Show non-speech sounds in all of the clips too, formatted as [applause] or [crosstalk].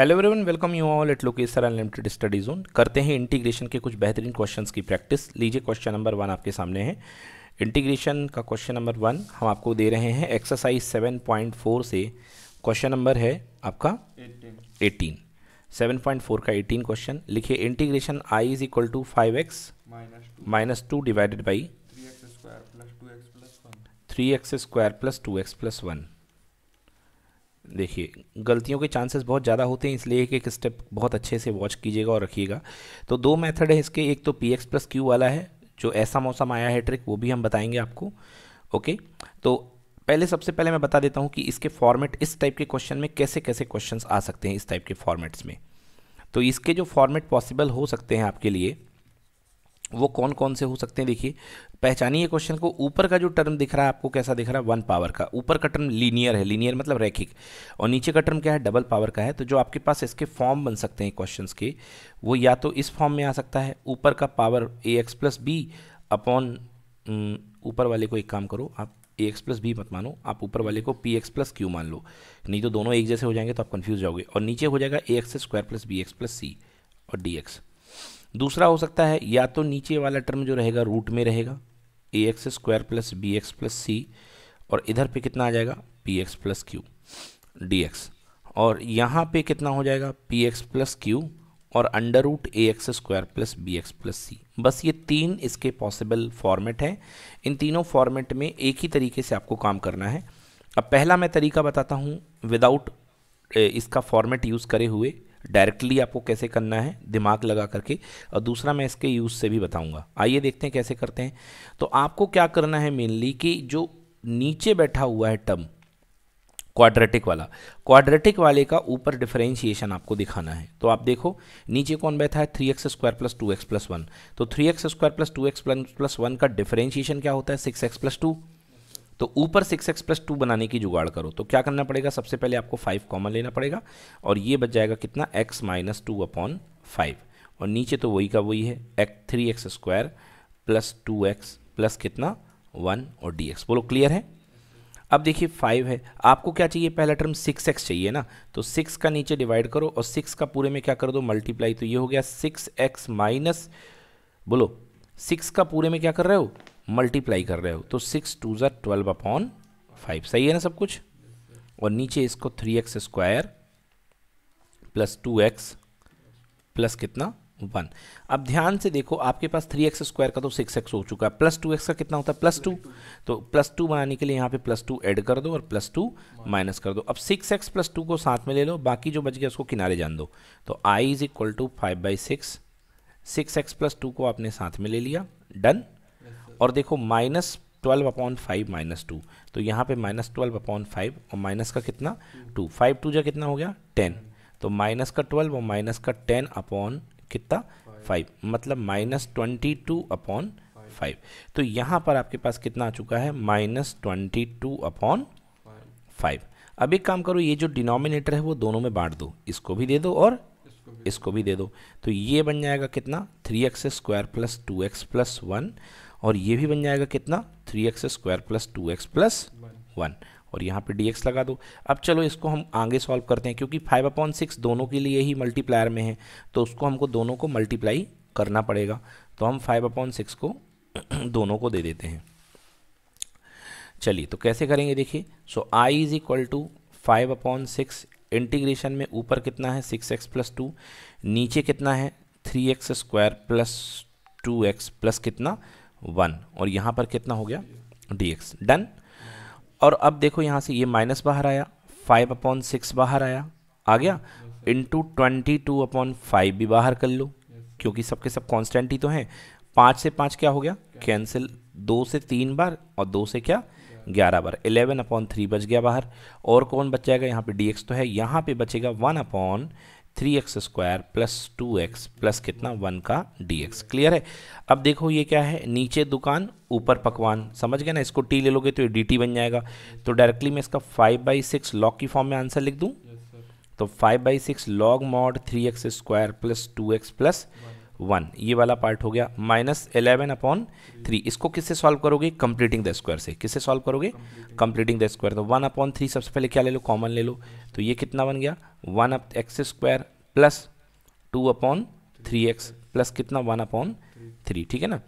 hello everyone welcome you all at Lokesh unlimited study zone करते हैं integration के कुछ बेहतरीन क्वेश्चंस की प्रैक्टिस लीजिए क्वेश्चन नंबर वन आपके सामने है इंटीग्रेशन का क्वेश्चन नंबर वन हम आपको दे रहे हैं एक्सरसाइज सेवन पॉइंट फोर से क्वेश्चन नंबर है आपका एटीन सेवन पॉइंट फोर का एटीन क्वेश्चन लिखिए integration I is equal to five x minus two divided by three x square plus two x plus one देखिए गलतियों के chances बहुत ज़्यादा होते हैं इसलिए एक एक स्टेप बहुत अच्छे से वॉच कीजिएगा और रखिएगा तो दो मेथड है इसके एक तो पी एक्स प्लस क्यू वाला है जो ऐसा मौसम आया है ट्रिक वो भी हम बताएंगे आपको ओके तो पहले सबसे पहले मैं बता देता हूँ कि इसके फॉर्मेट इस टाइप के क्वेश्चन में कैसे कैसे क्वेश्चन आ सकते हैं इस टाइप के फॉर्मेट्स में तो इसके जो फॉर्मेट पॉसिबल हो सकते हैं आपके लिए वो कौन कौन से हो सकते हैं देखिए पहचानिए क्वेश्चन को ऊपर का जो टर्म दिख रहा है आपको कैसा दिख रहा है वन पावर का ऊपर का टर्म लीनियर है लीनियर मतलब रैखिक और नीचे का टर्म क्या है डबल पावर का है तो जो आपके पास इसके फॉर्म बन सकते हैं क्वेश्चन के वो या तो इस फॉर्म में आ सकता है ऊपर का power a x plus b upon ऊपर वाले को एक काम करो आप ए एक्स प्लस बी मत मानो आप ऊपर वाले को पी एक्स प्लस क्यू मान लो नहीं तो दोनों एक जैसे हो जाएंगे तो आप कन्फ्यूज जाओगे और नीचे हो जाएगा a x square plus b x plus c और डी एक्स दूसरा हो सकता है या तो नीचे वाला टर्म जो रहेगा रूट में रहेगा a x square plus b x plus c और इधर पे कितना आ जाएगा p x plus q d x और यहाँ पे कितना हो जाएगा पी एक्स प्लस क्यू और under root a x square plus b x plus c बस ये तीन इसके पॉसिबल फॉर्मेट हैं इन तीनों फॉर्मेट में एक ही तरीके से आपको काम करना है अब पहला मैं तरीका बताता हूँ विदाउट इसका फॉर्मेट यूज़ करे हुए डायरेक्टली आपको कैसे करना है दिमाग लगा करके और दूसरा मैं इसके यूज़ से भी बताऊंगा आइए देखते हैं कैसे करते हैं तो आपको क्या करना है मेनली कि जो नीचे बैठा हुआ है टर्म क्वाड्रेटिक वाला क्वाड्रेटिक वाले का ऊपर डिफरेंशिएशन आपको दिखाना है तो आप देखो नीचे कौन बैठा है three x square plus two x plus one तो three x square plus two x plus one का डिफरेंशिएशन क्या होता है सिक्स एक्स प्लस टू तो ऊपर सिक्स एक्स प्लस टू बनाने की जुगाड़ करो तो क्या करना पड़ेगा सबसे पहले आपको फाइव कॉमन लेना पड़ेगा और ये बच जाएगा कितना x minus two upon five और नीचे तो वही का वही है x three x square plus two x plus कितना वन और डी एक्स बोलो क्लियर है अब देखिए फाइव है आपको क्या चाहिए पहला टर्म सिक्स एक्स चाहिए ना तो सिक्स का नीचे डिवाइड करो और सिक्स का पूरे में क्या कर दो मल्टीप्लाई तो ये हो गया सिक्स एक्स माइनस बोलो सिक्स का पूरे में क्या कर रहे हो मल्टीप्लाई कर रहे हो तो सिक्स टू ज़ा ट्वेल्व अपॉन फाइव सही है ना सब कुछ और नीचे इसको three x square plus two x plus कितना वन अब ध्यान से देखो आपके पास थ्री एक्स स्क्वायर का तो सिक्स एक्स हो चुका है प्लस टू एक्स का कितना होता है प्लस टू तो प्लस टू बनाने के लिए यहाँ पे प्लस टू एड कर दो और प्लस टू माइनस कर दो अब सिक्स एक्स प्लस टू को साथ में ले लो बाकी जो बच गया उसको किनारे जान दो तो I is equal to five by six six x plus two को आपने साथ में ले लिया डन और देखो minus twelve upon five minus two तो यहाँ पे माइनस ट्वेल्व अपॉन फाइव और माइनस का कितना टू फाइव टू जो कितना हो गया टेन तो माइनस का ट्वेल्व और माइनस का टेन अपॉन कितना फाइव मतलब minus twenty two upon five तो यहाँ पर आपके पास कितना आ चुका है minus twenty two upon five अब एक काम करो ये जो डिनोमिनेटर है वो दोनों में बांट दो इसको भी दे दो और इसको भी दे दो तो ये बन जाएगा कितना three x square plus two x plus one और ये भी बन जाएगा कितना three x square plus two x plus one और यहाँ पे dx लगा दो अब चलो इसको हम आगे सॉल्व करते हैं क्योंकि फाइव अपॉन सिक्स दोनों के लिए ही मल्टीप्लायर में है तो उसको हमको दोनों को मल्टीप्लाई करना पड़ेगा तो हम फाइव अपॉन सिक्स को [clears throat] दोनों को दे देते हैं चलिए तो कैसे करेंगे देखिए so I is equal to five upon six integration में ऊपर कितना है सिक्स एक्स प्लस टू नीचे कितना है three x square plus two x plus कितना वन और यहाँ पर कितना हो गया डी एक्स डन और अब देखो यहाँ से ये माइनस बाहर आया फाइव अपॉन सिक्स बाहर आया आ गया into twenty two upon five भी बाहर कर लो क्योंकि सबके सब कॉन्स्टेंट ही तो हैं पाँच से पाँच क्या हो गया कैंसिल दो से तीन बार और दो से क्या ग्यारह बार इलेवन अपॉन थ्री बच गया बाहर और कौन बच जाएगा यहाँ पे डी एक्स तो है यहाँ पे बचेगा one upon three x square plus two x plus कितना वन का डी एक्स क्लियर है अब देखो ये क्या है नीचे दुकान ऊपर पकवान समझ गए ना इसको टी ले लोगे तो ये डी टी बन जाएगा तो डायरेक्टली मैं इसका फाइव बाई सिक्स लॉग की फॉर्म में आंसर लिख दूँ yes, तो five by six log mod three x square plus two x plus one ये वाला पार्ट हो गया माइनस एलेवन अपॉन थ्री इसको किससे सॉल्व करोगे कंप्लीटिंग द स्क्वायर से किससे सॉल्व करोगे कंप्लीटिंग द स्क्वायर तो वन अपॉन थ्री सबसे पहले क्या ले लो कॉमन ले लो तो ये कितना बन गया one up x square plus two upon three x plus कितना वन अपॉन थ्री ठीक है ना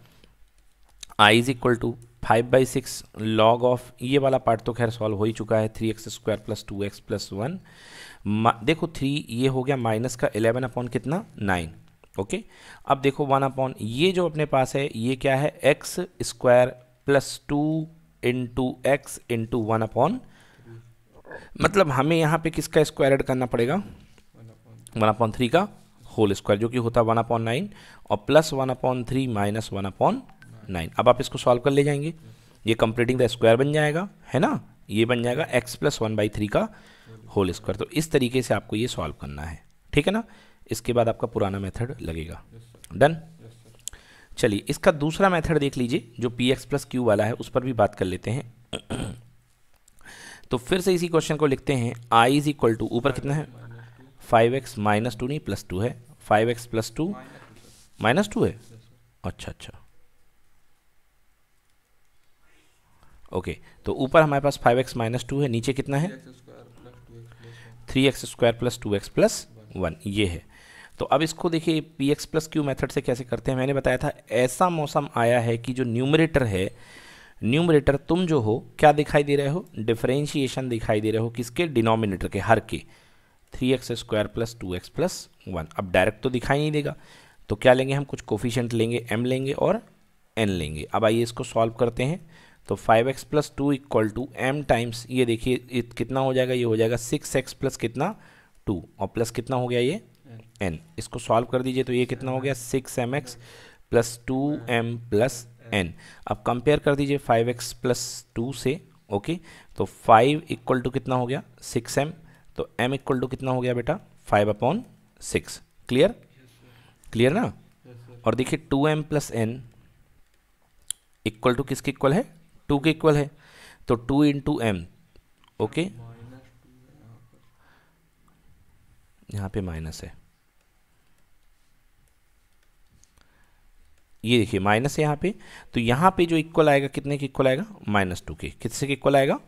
I is equal to five by six log of ये वाला पार्ट तो खैर सॉल्व हो ही चुका है three x square plus two x plus one देखो थ्री ये हो गया माइनस का एलेवन अपॉन कितना नाइन ओके अब देखो वन अपॉन ये जो अपने पास है ये क्या है x square plus two into x into one upon मतलब हमें यहाँ पे किसका स्क्वायर एड करना पड़ेगा वन अपॉन थ्री का होल स्क्वायर जो कि होता है वन अपॉन नाइन और plus one upon three minus one upon nine अब आप इसको सॉल्व कर ले जाएंगे ये कंप्लीटिंग द स्क्वायर बन जाएगा है ना ये बन जाएगा x plus one by three का होल स्क्वायर तो इस तरीके से आपको ये सॉल्व करना है ठीक है ना इसके बाद आपका पुराना मेथड लगेगा डन चलिए इसका दूसरा मेथड देख लीजिए जो पी एक्स प्लस क्यू वाला है उस पर भी बात कर लेते हैं तो फिर से इसी क्वेश्चन को लिखते हैं आई इज इक्वल टू ऊपर कितना है फाइव एक्स माइनस टू नहीं प्लस टू है five x plus two minus two है अच्छा अच्छा ओके तो ऊपर हमारे पास फाइव एक्स माइनस टू है नीचे कितना है three x square plus two x plus one ये है तो अब इसको देखिए p x plus q method से कैसे करते हैं मैंने बताया था ऐसा मौसम आया है कि जो न्यूमरेटर है न्यूमरेटर तुम जो हो क्या दिखाई दे रहे हो डिफ्रेंशिएशन दिखाई दे रहे हो किसके डिनोमिनेटर के हर के three x square plus two x plus one अब डायरेक्ट तो दिखाई नहीं देगा तो क्या लेंगे हम कुछ कोफिशेंट लेंगे एम लेंगे और एन लेंगे अब आइए इसको सॉल्व करते हैं तो five x plus two equal to m times ये देखिए कितना हो जाएगा ये हो जाएगा सिक्स एक्स प्लस कितना टू और प्लस कितना हो गया ये एन इसको सॉल्व कर दीजिए तो ये कितना हो गया six m x plus two m plus n अब कंपेयर कर दीजिए फाइव एक्स प्लस टू से ओके तो फाइव इक्वल टू कितना हो गया सिक्स एम तो एम इक्वल टू कितना हो गया बेटा five upon six clear clear ना yes, और देखिए two m plus n equal to किसके इक्वल है टू के इक्वल है तो टू इंटू एम ओके यहाँ पे माइनस है ये देखिए माइनस है यहाँ पे तो यहाँ पे जो इक्वल आएगा कितने के इक्वल आएगा माइनस टू के किससे के इक्वल आएगा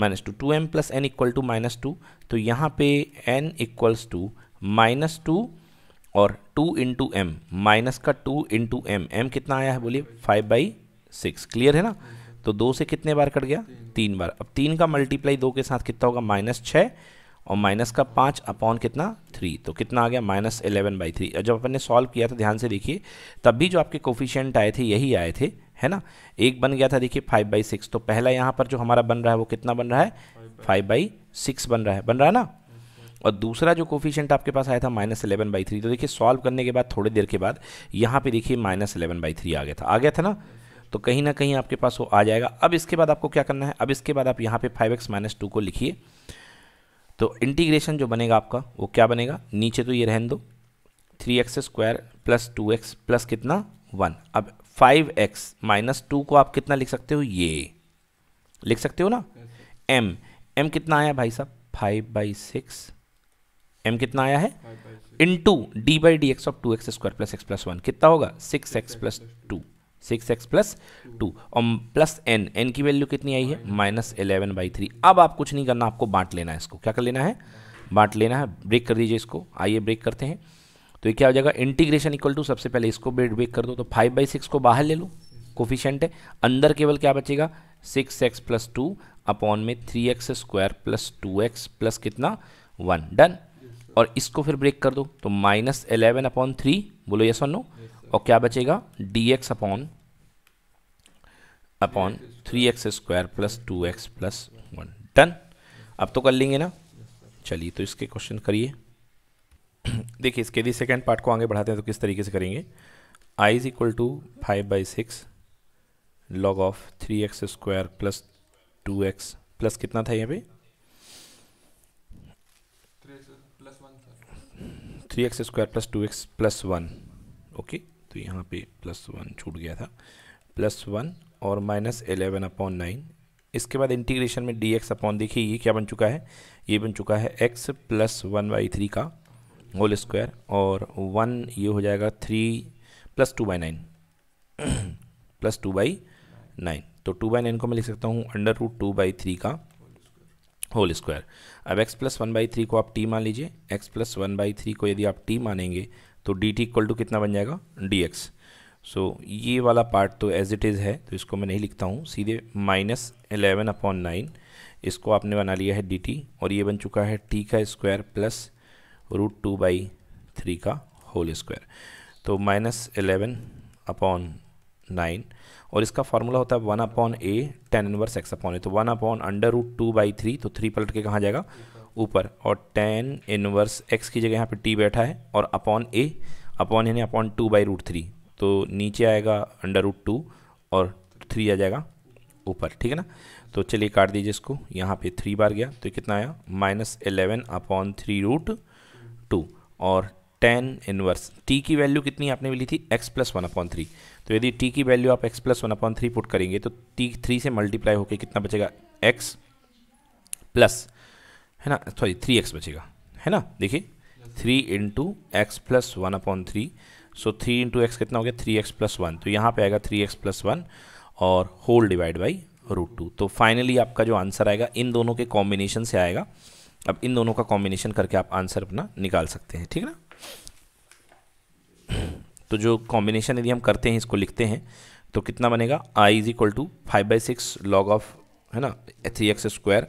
minus two two m plus n equal to minus two तो यहाँ पे n equals to minus two और टू इंटू एम माइनस का टू इंटू एम एम कितना आया है बोलिए फाइव बाई सिक्स क्लियर है ना तो दो से कितने बार कट गया तीन बार अब तीन का मल्टीप्लाई दो के साथ कितना होगा माइनस छः और माइनस का पाँच अपॉन कितना थ्री तो कितना आ गया माइनस एलेवन बाई थ्री और जब अपन ने सॉल्व किया था ध्यान से देखिए तब भी जो आपके कोफिशियंट आए थे यही आए थे है ना एक बन गया था देखिए फाइव बाई सिक्स तो पहला यहाँ पर जो हमारा बन रहा है वो कितना बन रहा है फाइव बाई सिक्स बन रहा है बन रहा है ना और दूसरा जो कोफिशियंट आपके पास आया था माइनस एलेवन बाई थ्री तो देखिए सॉल्व करने के बाद थोड़ी देर के बाद यहाँ पे देखिए माइनस एलेवन बाई थ्री आ गया था आ गया था ना तो कहीं ना कहीं आपके पास वो आ जाएगा अब इसके बाद आपको क्या करना है अब इसके बाद आप यहाँ पे फाइव एक्स माइनस टू को लिखिए तो इंटीग्रेशन जो बनेगा आपका वो क्या बनेगा नीचे तो ये रहन दो three x square plus two x plus कितना वन अब फाइव एक्स माइनस टू को आप कितना लिख सकते हो ये लिख सकते हो ना एम एम कितना आया भाई साहब फाइव बाई सिक्स एम कितना आया है in two d by d x of two x square plus x plus one कितना होगा six x plus two six x plus two और प्लस एन एन की वैल्यू कितनी आई है माइनस एलेवन बाई थ्री अब आप कुछ नहीं करना आपको बांट लेना है इसको क्या कर लेना है बांट लेना है ब्रेक कर दीजिए इसको आइए ब्रेक करते हैं तो ये क्या हो जाएगा इंटीग्रेशन इक्वल टू सबसे पहले इसको ब्रेड ब्रेक कर दो तो फाइव बाई सिक्स को बाहर ले लो कोफिशेंट है अंदर केवल क्या बचेगा six x plus two upon में three x square plus two x plus कितना वन डन और इसको फिर ब्रेक कर दो तो माइनस एलेवन अपॉन थ्री बोलो यस और नो और क्या बचेगा d x upon upon three x square plus two x plus one done अब तो कर लेंगे ना चलिए तो इसके क्वेश्चन करिए [clears throat] देखिए इसके यदि सेकेंड पार्ट को आगे बढ़ाते हैं तो किस तरीके से करेंगे I is equal to five by six log of three x square plus two x plus कितना था यहाँ पे three x square plus two x plus one okay तो यहाँ पे प्लस वन छूट गया था प्लस वन और माइनस एलेवन अपॉन नाइन इसके बाद इंटीग्रेशन में डी एक्स अपॉन देखिए ये क्या बन चुका है ये बन चुका है x plus one by three का होल स्क्वायर और वन ये हो जाएगा three plus two by nine plus two by nine तो टू बाई नाइन को मैं लिख सकता हूँ under root two by three का होल स्क्वायर अब x plus one by three को आप t मान लीजिए x plus one by three को यदि आप t मानेंगे तो डी टी इक्वल टू कितना बन जाएगा डी एक्स सो ये वाला पार्ट तो एज इट इज़ है तो इसको मैं नहीं लिखता हूँ सीधे माइनस एलेवन अपॉन नाइन इसको आपने बना लिया है डी टी और ये बन चुका है टी का square plus root two by three का होल स्क्वायर तो माइनस एलेवन अपॉन नाइन और इसका फॉर्मूला होता है one upon a tan inverse x upon a तो one upon under root two by three तो थ्री पलट के कहाँ जाएगा ऊपर और टेन इनवर्स एक्स की जगह यहाँ पे टी बैठा है और अपॉन ए अपॉन यानी upon two by root three तो नीचे आएगा अंडर रूट टू और थ्री आ जाएगा ऊपर ठीक है ना तो चलिए काट दीजिए इसको यहाँ पे थ्री बार गया तो कितना आया minus eleven upon three root two और टेन इनवर्स टी की वैल्यू कितनी आपने मिली थी x plus one upon three तो यदि टी की वैल्यू आप x plus one upon three put करेंगे तो टी थ्री से मल्टीप्लाई होकर कितना बचेगा एक्स प्लस है ना सॉरी थ्री एक्स बचेगा है ना देखिए three into x plus one upon three so three into x कितना हो गया थ्री एक्स प्लस वन तो यहाँ पे आएगा थ्री एक्स प्लस वन और whole divide by root two तो फाइनली आपका जो आंसर आएगा इन दोनों के कॉम्बिनेशन से आएगा अब इन दोनों का कॉम्बिनेशन करके आप आंसर अपना निकाल सकते हैं ठीक है ना तो जो कॉम्बिनेशन यदि हम करते हैं इसको लिखते हैं तो कितना बनेगा I is equal to five by six log of है ना three x square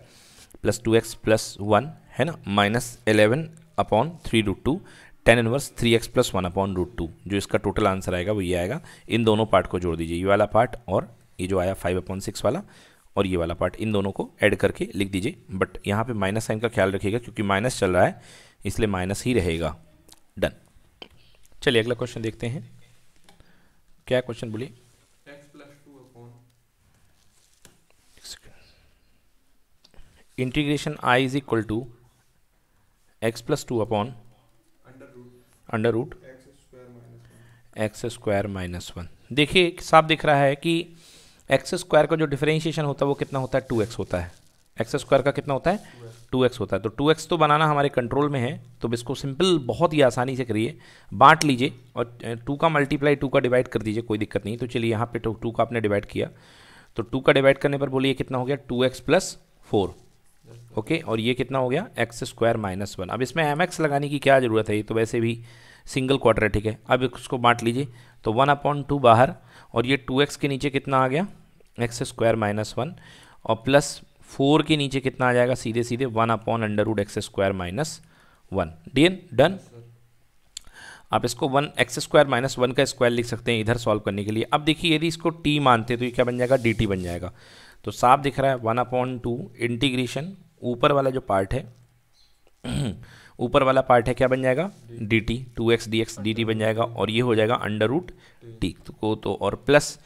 plus two x plus one है ना minus eleven upon three root two tan inverse three x plus one upon root two जो इसका total answer आएगा वो ये आएगा इन दोनों पार्ट को जोड़ दीजिए ये वाला पार्ट और ये जो आया फाइव अपॉन सिक्स वाला और ये वाला पार्ट इन दोनों को ऐड करके लिख दीजिए बट यहाँ पे माइनस साइन का ख्याल रखिएगा क्योंकि माइनस चल रहा है इसलिए माइनस ही रहेगा डन चलिए अगला क्वेश्चन देखते हैं क्या क्वेश्चन बोलिए integration I is equal to x plus two upon under root x square minus one देखिए साफ दिख रहा है कि एक्स स्क्वायर का जो डिफरेंशिएशन होता है वो कितना होता है टू एक्स होता है एक्स स्क्वायर का कितना होता है टू एक्स होता है तो टू एक्स तो बनाना हमारे कंट्रोल में है तो इसको सिंपल बहुत ही आसानी से करिए बांट लीजिए और टू का मल्टीप्लाई टू का डिवाइड कर दीजिए कोई दिक्कत नहीं तो चलिए यहाँ पे तो टू का आपने डिवाइड किया तो टू का डिवाइड करने पर बोलिए कितना हो गया two x plus four okay और ये कितना हो गया एक्स स्क्वायर माइनस वन अब इसमें एम एक्स लगाने की क्या ज़रूरत है ये तो वैसे भी सिंगल ठीक है अब इसको बांट लीजिए तो वन अपॉन टू बाहर और ये टू एक्स के नीचे कितना आ गया एक्स स्क्वायर माइनस वन और प्लस फोर के नीचे कितना आ जाएगा सीधे सीधे one upon under root x square minus one डीन डन आप इसको one x square minus one का स्क्वायर लिख सकते हैं इधर सॉल्व करने के लिए अब देखिए यदि इसको टी मानते हैं तो ये क्या बन जाएगा डी बन जाएगा तो साफ दिख रहा है वन अपॉन टू इंटीग्रेशन ऊपर वाला जो पार्ट है [clears throat] ऊपर वाला पार्ट है क्या बन जाएगा d t two x d x d t बन जाएगा और ये हो जाएगा अंडर रूट टी तो, तो और प्लस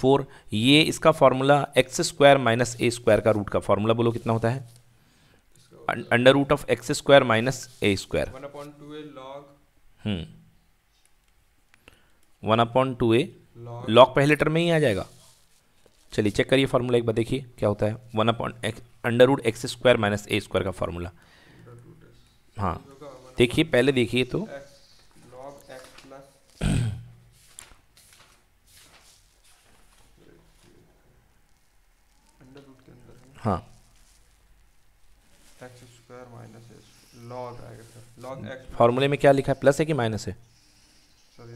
फोर ये इसका formula x square minus a square का रूट का फार्मूला बोलो कितना होता है under root of x square minus a square one upon two a log पहले टर्म में ही आ जाएगा चलिए चेक करिए फार्मूला एक बार देखिए क्या होता है one upon under root x square minus a square का फार्मूला हाँ देखिए पहले देखिए तो [clears throat] हाँ फॉर्मूले में क्या लिखा है प्लस है कि माइनस है तो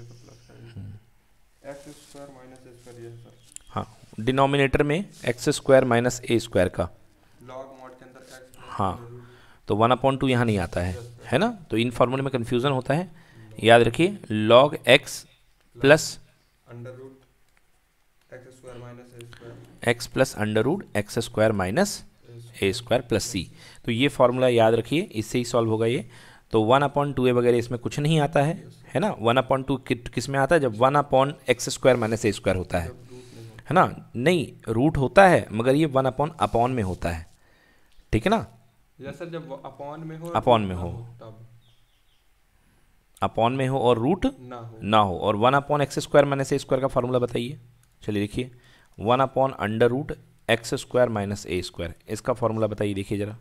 हाँ डिनोमिनेटर में x square minus a square का हाँ तो वन अपॉइंट टू यहाँ नहीं आता है है ना तो इन फॉर्मूले में कन्फ्यूज़न होता है याद रखिए log x plus under root x square minus a square x plus under root x square minus a square plus c तो ये फॉर्मूला याद रखिए इससे ही सॉल्व होगा ये तो वन अपॉन टू ए वगैरह इसमें कुछ नहीं आता है है ना वन अपॉन टू किस में आता है जब one upon x square minus a square होता है है ना नहीं रूट होता है मगर ये वन अपॉन अपॉन में होता है ठीक है ना सर जब अपॉन में हो अपॉन में हो अपॉन में हो और रूट ना हो ना हो और one upon x square minus a square का फॉर्मूला बताइए चलिए देखिए one upon under root x square minus a square इसका फॉर्मूला बताइए देखिए ज़रा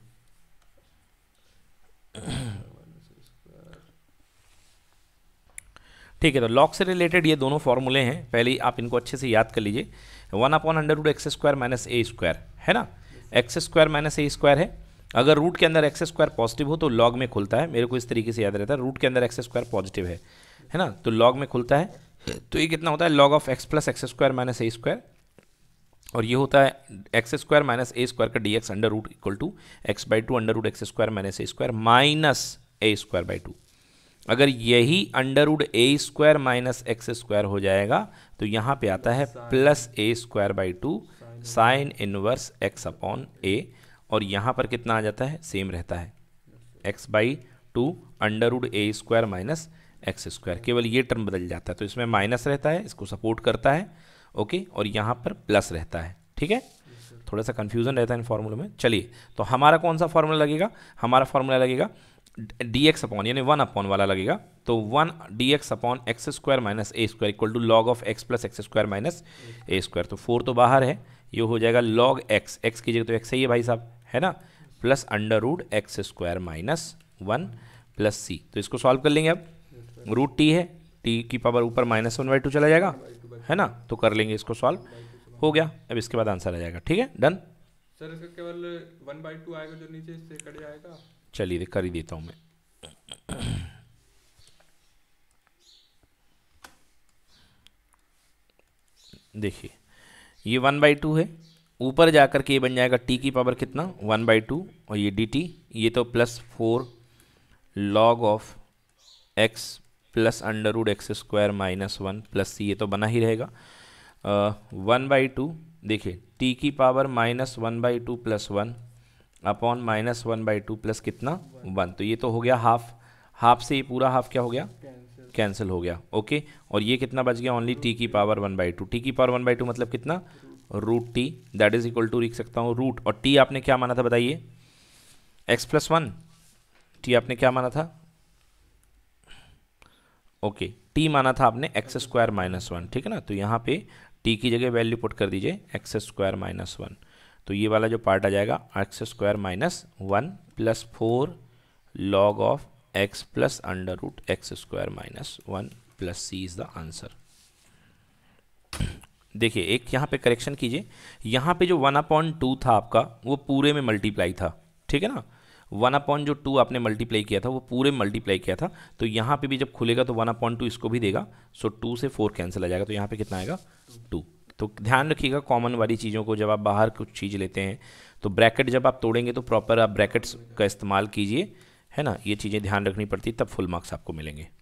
ठीक है तो लॉक से रिलेटेड ये दोनों फॉर्मूले हैं पहले आप इनको अच्छे से याद कर लीजिए one upon under root x square minus a square है ना x square minus a square है अगर रूट के अंदर एक्स स्क्वायर पॉजिटिव हो तो लॉग में खुलता है मेरे को इस तरीके से याद रहता है रूट के अंदर एक्स स्क्वायर पॉजिटिव है है ना तो लॉग में खुलता है तो ये कितना होता है log of x plus x square minus a square और ये होता है x square minus a square का d x under root equal to x by two under root x square minus a square minus a square by two अगर यही under root a square minus x square हो जाएगा तो यहाँ पे आता है plus a square by two sine inverse x upon ए और यहाँ पर कितना आ जाता है सेम रहता है x by two under root a square minus x square केवल ये टर्म बदल जाता है तो इसमें माइनस रहता है इसको सपोर्ट करता है ओके और यहाँ पर प्लस रहता है ठीक है थोड़ा सा कन्फ्यूजन रहता है इन फॉर्मूले में चलिए तो हमारा कौन सा फॉर्मूला लगेगा हमारा फॉर्मूला लगेगा डी एक्स अपॉन यानी वन अपॉन वाला लगेगा तो one d x upon x square minus a square equal to log of x plus x square minus a square तो फोर तो बाहर है ये हो जाएगा लॉग एक्स एक्स की जगह तो एक्स सही है भाई साहब है ना plus under root x square minus one plus c तो इसको सॉल्व कर लेंगे अब रूट टी है टी की पावर ऊपर माइनस वन बाई टू चला जाएगा है ना तो कर लेंगे इसको सॉल्व हो गया अब इसके बाद आंसर आ जाएगा ठीक है डन सर इसका केवल वन बाई टू आएगा जो नीचे से कट जाएगा चलिए कर ही देता हूँ मैं देखिए ये वन बाई टू है ऊपर जाकर के ये बन जाएगा टी की पावर कितना वन बाई टू और ये डी टी ये तो plus four log of x plus under root x square minus one plus c ये तो बना ही रहेगा वन बाई टू देखिए टी की power minus one by two plus one upon minus one by two plus कितना one तो ये तो हो गया हाफ हाफ से ये पूरा हाफ क्या हो गया कैंसिल हो गया ओके और ये कितना बच गया ओनली टी की power one by two t की पावर वन बाई टू मतलब कितना root t that is equal to लिख सकता हूँ रूट और टी आपने क्या माना था बताइए एक्स प्लस वन टी आपने क्या माना था ओके टी माना था आपने एक्स स्क्वायर माइनस वन ठीक है ना तो यहाँ पे टी की जगह वैल्यू पुट कर दीजिए एक्स स्क्वायर माइनस वन तो ये वाला जो पार्ट आ जाएगा x square minus one plus four log of x plus under root x square minus one plus c is the answer देखिए एक यहाँ पे करेक्शन कीजिए यहाँ पे जो वन अपॉइंट टू था आपका वो पूरे में मल्टीप्लाई था ठीक है ना वन अपॉइंट जो टू आपने मल्टीप्लाई किया था वो पूरे मल्टीप्लाई किया था तो यहाँ पे भी जब खुलेगा तो वन अपॉइंट टू इसको भी देगा सो टू से फोर कैंसिल आ जाएगा तो यहाँ पे कितना आएगा टू तो ध्यान रखिएगा कॉमन वाली चीज़ों को जब आप बाहर कुछ चीज़ लेते हैं तो ब्रैकेट जब आप तोड़ेंगे तो प्रॉपर आप ब्रैकेट्स का इस्तेमाल कीजिए है ना ये चीज़ें ध्यान रखनी पड़ती तब फुल मार्क्स आपको मिलेंगे